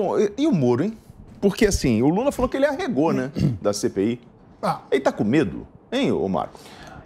Bom, e o Moro, hein? Porque assim, o Lula falou que ele arregou, né? Da CPI. Ah. Ele tá com medo, hein, ô Marco?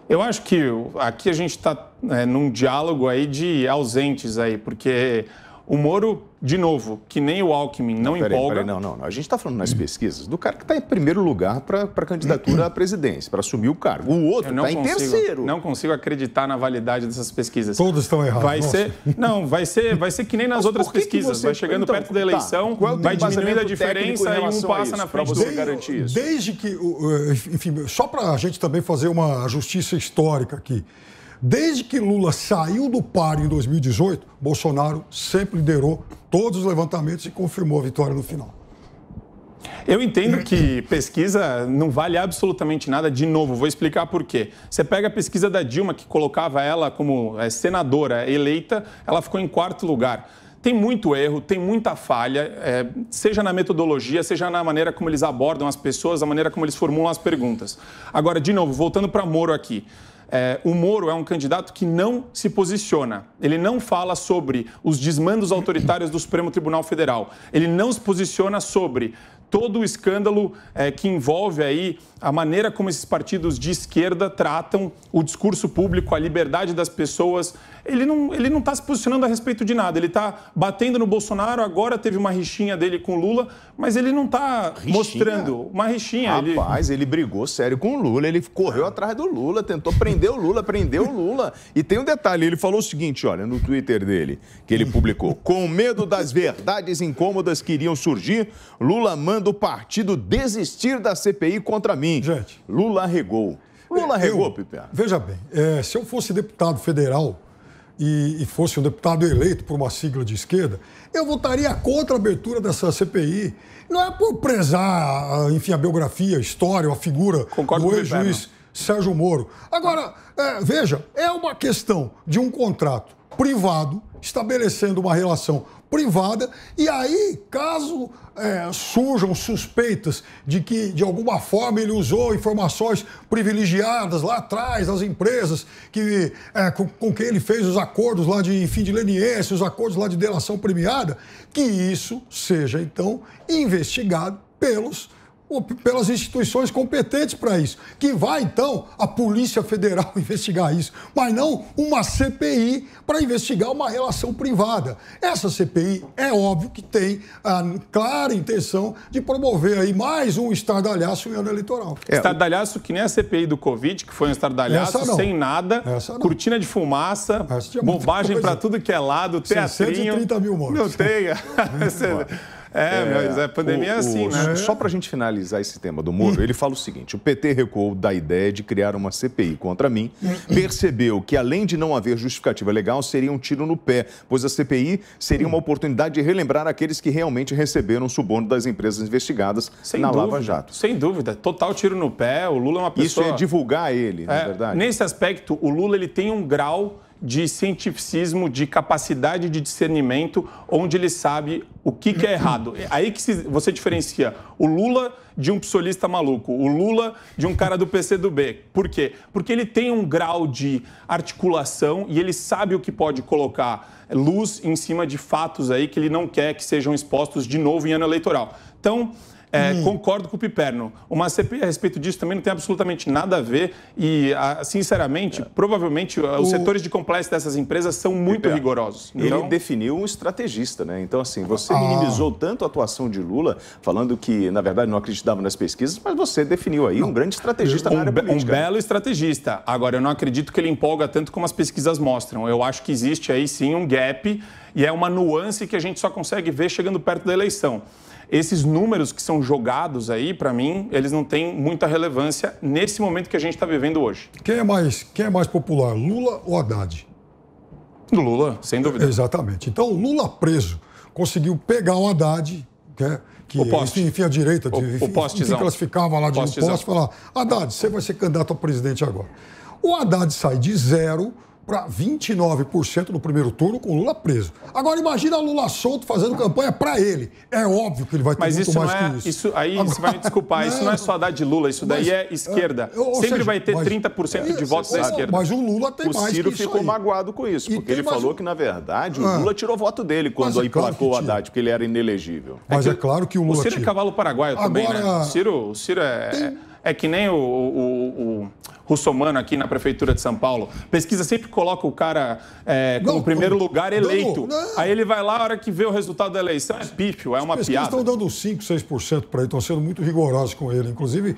Eu acho que aqui a gente está é, né, num diálogo aí de ausentes aí, porque o Moro, de novo, que nem o Alckmin, não, não empolga. Peraí, não, não, não. A gente está falando nas pesquisas do cara que está em primeiro lugar para a candidatura à presidência, para assumir o cargo. O outro está em terceiro. Não consigo acreditar na validade dessas pesquisas. Todos estão errados. Vai ser, não, vai ser, vai ser que nem nas Mas outras pesquisas. Que você... Vai chegando então, perto da eleição, tá. É vai diminuindo a diferença e um passa na frente do garantir isso. Desde que, enfim, só para a gente também fazer uma justiça histórica aqui. Desde que Lula saiu do par em 2018, Bolsonaro sempre liderou todos os levantamentos e confirmou a vitória no final. Eu entendo que pesquisa não vale absolutamente nada. De novo, vou explicar por quê. Você pega a pesquisa da Dilma, que colocava ela como é, senadora eleita, ela ficou em quarto lugar tem muito erro, tem muita falha, é, seja na metodologia, seja na maneira como eles abordam as pessoas, a maneira como eles formulam as perguntas. Agora, de novo, voltando para Moro aqui. É, o Moro é um candidato que não se posiciona. Ele não fala sobre os desmandos autoritários do Supremo Tribunal Federal. Ele não se posiciona sobre todo o escândalo é, que envolve aí a maneira como esses partidos de esquerda tratam o discurso público, a liberdade das pessoas ele não está ele não está se posicionando a respeito de nada. Ele está batendo no Bolsonaro, agora teve uma rixinha dele com o Lula, mas ele não está mostrando uma rixinha. Rapaz, ele... ele... brigou sério com o Lula, ele correu atrás do Lula, tentou prender o Lula, prendeu o Lula. E tem um detalhe, ele falou o seguinte, olha, no Twitter dele, que ele publicou, com medo das verdades incômodas que iriam surgir, Lula manda o partido desistir da CPI contra mim. Gente... Lula regou. Lula regou, Pipe. Veja bem, é, se eu fosse deputado federal, e, e fosse um deputado eleito por uma sigla de esquerda, eu votaria contra a abertura dessa CPI. Não é por prezar, ah, enfim, a biografia, a história, a figura Concordo do ex-juiz Sérgio Moro. Agora, é, veja, é uma questão de um contrato privado estabelecendo uma relação privada. E aí, caso é, surjam suspeitas de que, de alguma forma, ele usou informações privilegiadas lá atrás das empresas que, é, com, com quem ele fez os acordos lá de fim de leniência, os acordos lá de delação premiada, que isso seja, então, investigado pelos pelas instituições competentes para isso, que vai então a Polícia Federal investigar isso, mas não uma CPI para investigar uma relação privada. Essa CPI é óbvio que tem a clara intenção de promover aí mais um estardalhaço em ano eleitoral. É. Estardalhaço que nem a CPI do Covid, que foi um estardalhaço sem nada, cortina de fumaça, bobagem para tudo que é lado, teatrinho. 130 mil mortos. Não tem. É, é mas a é pandemia o, é assim, o, né? Só para a gente finalizar esse tema do Moro, ele fala o seguinte: o PT recuou da ideia de criar uma CPI contra mim, percebeu que além de não haver justificativa legal, seria um tiro no pé, pois a CPI seria uma oportunidade de relembrar aqueles que realmente receberam o suborno das empresas investigadas sem na dúvida, Lava Jato. Sem dúvida, total tiro no pé. O Lula é uma pessoa. Isso é divulgar ele, é, na verdade. Nesse aspecto, o Lula ele tem um grau de cientificismo, de capacidade de discernimento, onde ele sabe o que, que é errado. É aí que você diferencia o Lula de um psolista maluco, o Lula de um cara do PC do B. Por quê? Porque ele tem um grau de articulação e ele sabe o que pode colocar luz em cima de fatos aí que ele não quer que sejam expostos de novo em ano eleitoral. Então, é, hum. Concordo com o Piperno. Uma CPI a respeito disso também não tem absolutamente nada a ver e, a, ah, sinceramente, é. provavelmente ah, o... os setores de compliance dessas empresas são muito Piperno. rigorosos. Ele é definiu um estrategista, né? Então, assim, você ah. minimizou tanto a atuação de Lula, falando que, na verdade, não acreditava nas pesquisas, mas você definiu aí não. um grande estrategista um, na área política. Um né? belo estrategista. Agora, eu não acredito que ele empolga tanto como as pesquisas mostram. Eu acho que existe aí sim um gap e é uma nuance que a gente só consegue ver chegando perto da eleição esses números que são jogados aí, para mim, eles não têm muita relevância nesse momento que a gente está vivendo hoje. Quem é, mais, quem é mais popular, Lula ou Haddad? Lula, sem dúvida. Exatamente. Então, Lula preso conseguiu pegar o Haddad, que, né, que o poste. enfim, a direita, o, o postezão. classificava lá de um poste e falava, Haddad, você vai ser candidato a presidente agora. O Haddad sai de zero para 29% no primeiro turno com o Lula preso. Agora imagina o Lula solto fazendo campanha para ele. É óbvio que ele vai ter Mas muito mais é, que isso. isso aí Agora, você vai me desculpar, não, isso não é só dar de Lula, isso daí é, é esquerda. Eu, Sempre seja, vai ter mas, 30% de votos da esquerda. Mas o Lula tem o mais O Ciro ficou aí. magoado com isso, porque ele falou um... que, na verdade, o ah. Lula tirou voto dele quando é claro emplacou o Haddad, porque ele era inelegível. Mas é, que, é claro que o Lula O Ciro é tira. é cavalo paraguaio também, né? O Ciro, o Ciro é... Tem é que nem o, o, o russomano aqui na prefeitura de São Paulo. Pesquisa sempre coloca o cara é, como não, primeiro lugar eleito. Não, não. Aí ele vai lá, a hora que vê o resultado da eleição, é pífio, é uma piada. Eles estão dando 5, 6% para ele, estão sendo muito rigorosos com ele. Inclusive,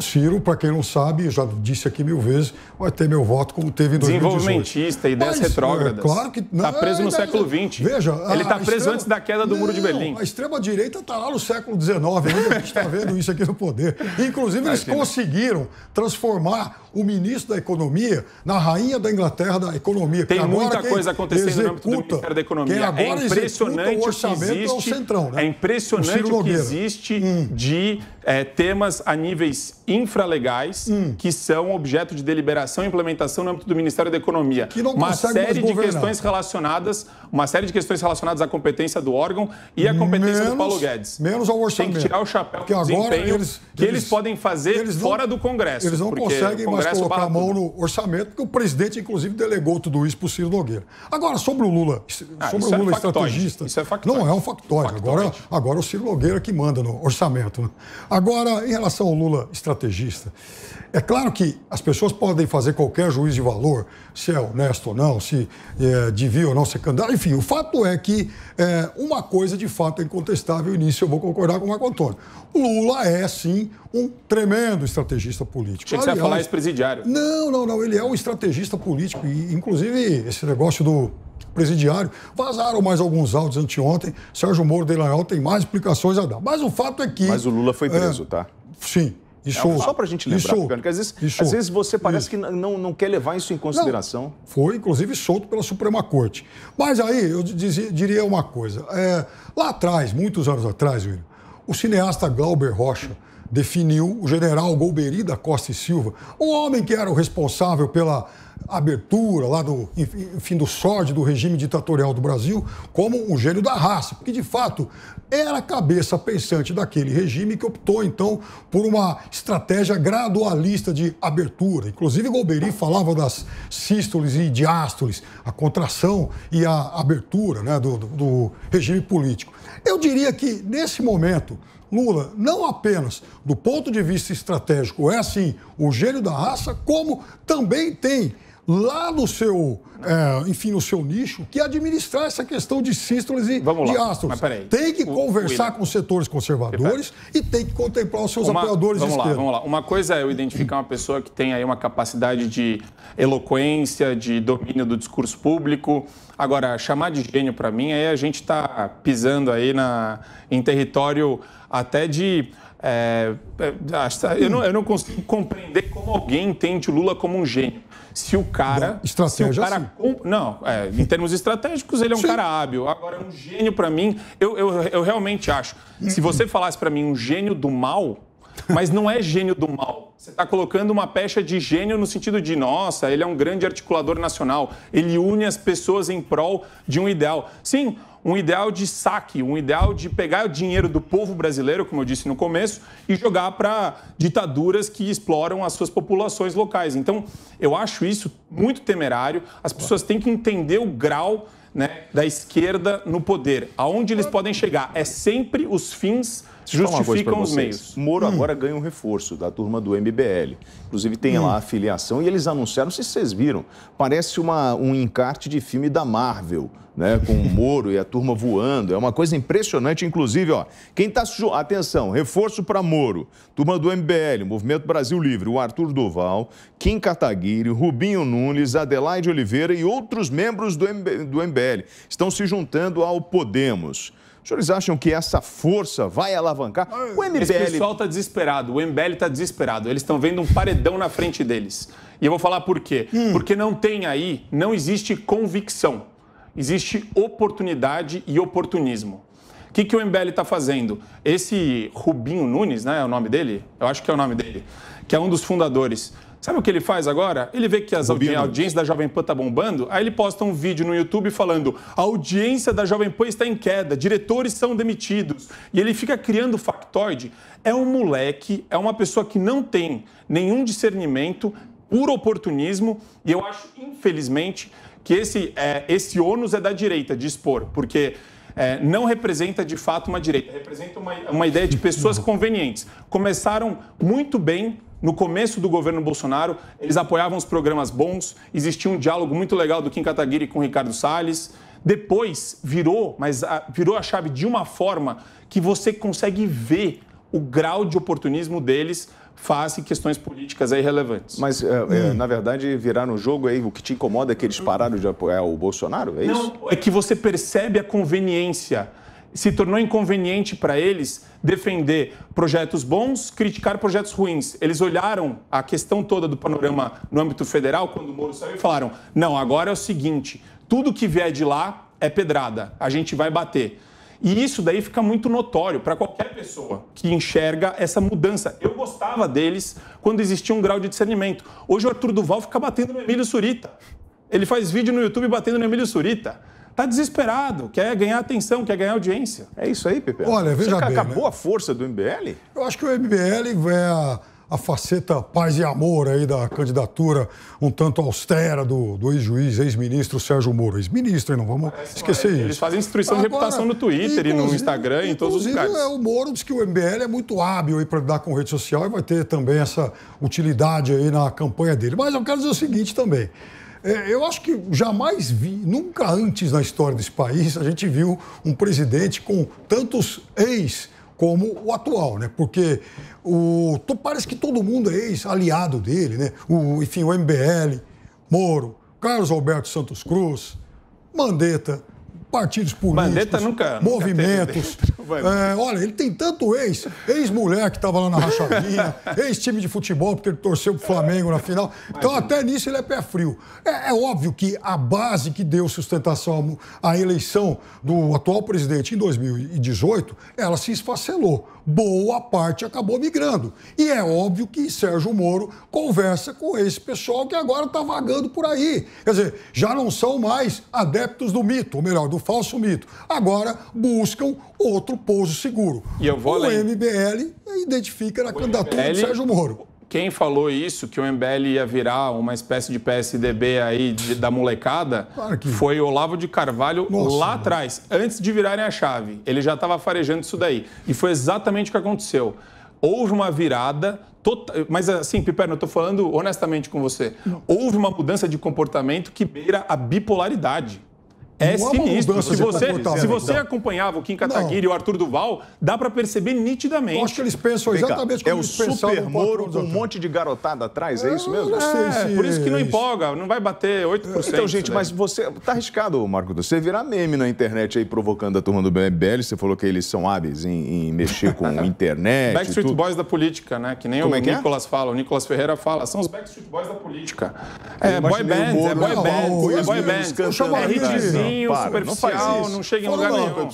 Ciro, para quem não sabe, já disse aqui mil vezes, vai ter meu voto como teve em 2018. Desenvolvimentista, ideias Mas, é, retrógradas. É, claro que tá não. Está preso no é, século XX. É, veja. Ele está preso extrema... antes da queda do não, Muro de Berlim. A extrema-direita está lá no século XIX, ainda né, a gente está vendo isso aqui no poder. Inclusive, eles conseguiram transformar o ministro da Economia na rainha da Inglaterra da Economia. Tem muita coisa acontecendo executa, no âmbito do da Economia. é impressionante o orçamento que é existe, é, centrão, né? é impressionante o, o que existe hum. de é, temas a níveis infralegais hum. que são objeto de deliberação e implementação no âmbito do Ministério da Economia. Que não uma série de questões relacionadas, uma série de questões relacionadas à competência do órgão e à competência menos, do Paulo Guedes. Menos ao orçamento. Tem que tirar o chapéu Porque agora eles, que eles, eles, podem fazer eles não, fora do Congresso. Eles não conseguem mais colocar a mão tudo. no orçamento, porque o presidente, inclusive, delegou tudo isso para o Ciro Nogueira. Agora, sobre o Lula, ah, sobre o é Lula é estrategista. Isso é factório. Não é um factório. Agora, agora é o Ciro Nogueira que manda no orçamento. Né? Agora, em relação ao Lula estrategista. É claro que as pessoas podem fazer qualquer juízo de valor, se é honesto ou não, se é, devia ou não ser candidato. Enfim, o fato é que é, uma coisa de fato é incontestável, e nisso eu vou concordar com o Marco Antônio. Lula é, sim, um tremendo estrategista político. Achei que você ia falar ex-presidiário. Não, não, não. Ele é um estrategista político. E, inclusive, esse negócio do presidiário. Vazaram mais alguns áudios anteontem. Sérgio Moro de Lanhol tem mais explicações a dar. Mas o fato é que. Mas o Lula foi é, preso, é, tá? Sim. E é show. É, só para a gente lembrar, show. Porque às vezes, às vezes você parece isso. que não, não quer levar isso em consideração. Não, foi, inclusive, solto pela Suprema Corte. Mas aí eu dizia, diria uma coisa. É, lá atrás, muitos anos atrás, William, o cineasta Glauber Rocha definiu o general Golbery da Costa e Silva, o homem que era o responsável pela abertura, lá do fim do sorte do regime ditatorial do Brasil, como um gênio da raça, porque de fato era a cabeça pensante daquele regime que optou então por uma estratégia gradualista de abertura. Inclusive, Golbery falava das sístoles e diástoles, a contração e a abertura né, do, do regime político. Eu diria que nesse momento. Lula não apenas do ponto de vista estratégico é assim o gênio da raça, como também tem lá no seu, é, enfim, no seu nicho, que administrar essa questão de sístoles e Vamos de astros. Tem que o, conversar o com os setores conservadores e tem que contemplar os seus uma, apoiadores vamos de Lá, vamos lá. Uma coisa é eu identificar uma pessoa que tem aí uma capacidade de eloquência, de domínio do discurso público. Agora, chamar de gênio para mim, aí a gente está pisando aí na, em território até de. É, é eu, não, eu não consigo compreender como alguém entende o Lula como um gênio se o cara. Estratégia, se Não, é, em termos estratégicos, ele é um sim. cara hábil. Agora, um gênio, para mim, eu, eu, eu realmente acho. Se você falasse para mim um gênio do mal, mas não é gênio do mal. Você está colocando uma pecha de gênio no sentido de, nossa, ele é um grande articulador nacional, ele une as pessoas em prol de um ideal. Sim, um ideal de saque, um ideal de pegar o dinheiro do povo brasileiro, como eu disse no começo, e jogar para ditaduras que exploram as suas populações locais. Então, eu acho isso muito temerário. As pessoas têm que entender o grau né, da esquerda no poder, aonde eles podem chegar. É sempre os fins Justificam os meios. Moro hum. agora ganha um reforço da turma do MBL. Inclusive tem hum. lá a filiação e eles anunciaram, se vocês viram, parece uma, um encarte de filme da Marvel. Né, com o Moro e a turma voando. É uma coisa impressionante, inclusive, ó. Quem tá atenção, reforço para Moro, turma do MBL, Movimento Brasil Livre, o Arthur Duval, Kim Kataguiri, Rubinho Nunes, Adelaide Oliveira e outros membros do, MB... do MBL estão se juntando ao Podemos. Os senhores acham que essa força vai alavancar? O MBL... O pessoal está desesperado, o MBL está desesperado. Eles estão vendo um paredão na frente deles. E eu vou falar por quê. Hum. Porque não tem aí, não existe convicção. Existe oportunidade e oportunismo. O que, que o MBL está fazendo? Esse Rubinho Nunes, né, é o nome dele? Eu acho que é o nome dele, que é um dos fundadores. Sabe o que ele faz agora? Ele vê que as audi né? audiências da Jovem Pan tá bombando, aí ele posta um vídeo no YouTube falando: a audiência da Jovem Pan está em queda, diretores são demitidos. E ele fica criando factoide. É um moleque, é uma pessoa que não tem nenhum discernimento, puro oportunismo, e eu acho, infelizmente, que esse, é, esse ônus é da direita de expor, porque. É, não representa de fato uma direita, representa uma, uma ideia de pessoas convenientes. Começaram muito bem no começo do governo Bolsonaro, eles apoiavam os programas bons, existia um diálogo muito legal do Kim Kataguiri com o Ricardo Salles. Depois virou, mas virou a chave de uma forma que você consegue ver o grau de oportunismo deles face questões políticas aí relevantes. Mas, é, é, na verdade, virar no jogo aí, o que te incomoda é que eles pararam de apoiar o Bolsonaro, é isso? Não, é que você percebe a conveniência se tornou inconveniente para eles defender projetos bons, criticar projetos ruins. Eles olharam a questão toda do panorama no âmbito federal, quando o Moro saiu, e falaram: não, agora é o seguinte, tudo que vier de lá é pedrada, a gente vai bater. E isso daí fica muito notório para qualquer pessoa que enxerga essa mudança. Eu gostava deles quando existia um grau de discernimento. Hoje o Arthur Duval fica batendo no Emílio Surita. Ele faz vídeo no YouTube batendo no Emílio Surita. Tá desesperado, quer ganhar atenção, quer ganhar audiência. É isso aí, Pepe. Olha, veja Você bem. Acabou né? a força do MBL? Eu acho que o MBL é a, a faceta paz e amor aí da candidatura um tanto austera do, do ex-juiz, ex-ministro Sérgio Moro. Ex-ministro, não vamos Parece, esquecer é, isso. Eles fazem instrução Agora, de reputação no Twitter e no Instagram, em todos os lugares. É, o Moro diz que o MBL é muito hábil para lidar com rede social e vai ter também essa utilidade aí na campanha dele. Mas eu quero dizer o seguinte também. É, eu acho que jamais vi, nunca antes na história desse país, a gente viu um presidente com tantos ex como o atual, né? Porque o, parece que todo mundo é ex-aliado dele, né? O, enfim, o MBL, Moro, Carlos Alberto Santos Cruz, Mandetta, partidos políticos, nunca, movimentos. Nunca é, olha, ele tem tanto ex, ex-mulher que estava lá na rachadinha, ex-time de futebol, porque ele torceu pro Flamengo na final. Então, até nisso, ele é pé frio. É, é óbvio que a base que deu sustentação à eleição do atual presidente em 2018, ela se esfacelou. Boa parte acabou migrando. E é óbvio que Sérgio Moro conversa com esse pessoal que agora está vagando por aí. Quer dizer, já não são mais adeptos do mito, ou melhor, do falso mito. Agora buscam outro pouso seguro. E eu vou o além. MBL identifica na o candidatura MBL... do Sérgio Moro. Quem falou isso, que o MBL ia virar uma espécie de PSDB aí de, da molecada, claro que... foi Olavo de Carvalho Nossa, lá atrás, antes de virarem a chave. Ele já estava farejando isso daí. E foi exatamente o que aconteceu houve uma virada. Total... Mas assim, Piperno, eu estou falando honestamente com você. Houve uma mudança de comportamento que beira a bipolaridade. É não sinistro. Se você, se então. você acompanhava o Kim Kataguiri e o Arthur Duval, dá para perceber nitidamente. Eu acho que eles pensam exatamente como É o super Moro com um monte de garotada atrás, é isso mesmo? não sei é, se por isso que não é empolga, não vai bater 8%. Então, gente, né? mas você... Tá arriscado, Marco, você virar meme na internet aí provocando a turma do BMBL. você falou que eles são hábeis em, em mexer com internet Backstreet Boys da política, né? Que nem como o é que é? Nicolas é? fala, o Nicolas Ferreira fala. São os Backstreet Boys da política. É boy band, é, é boy band, é boy band. É hitzinho frio, não, para, superficial, não, não chega em lugar nenhum.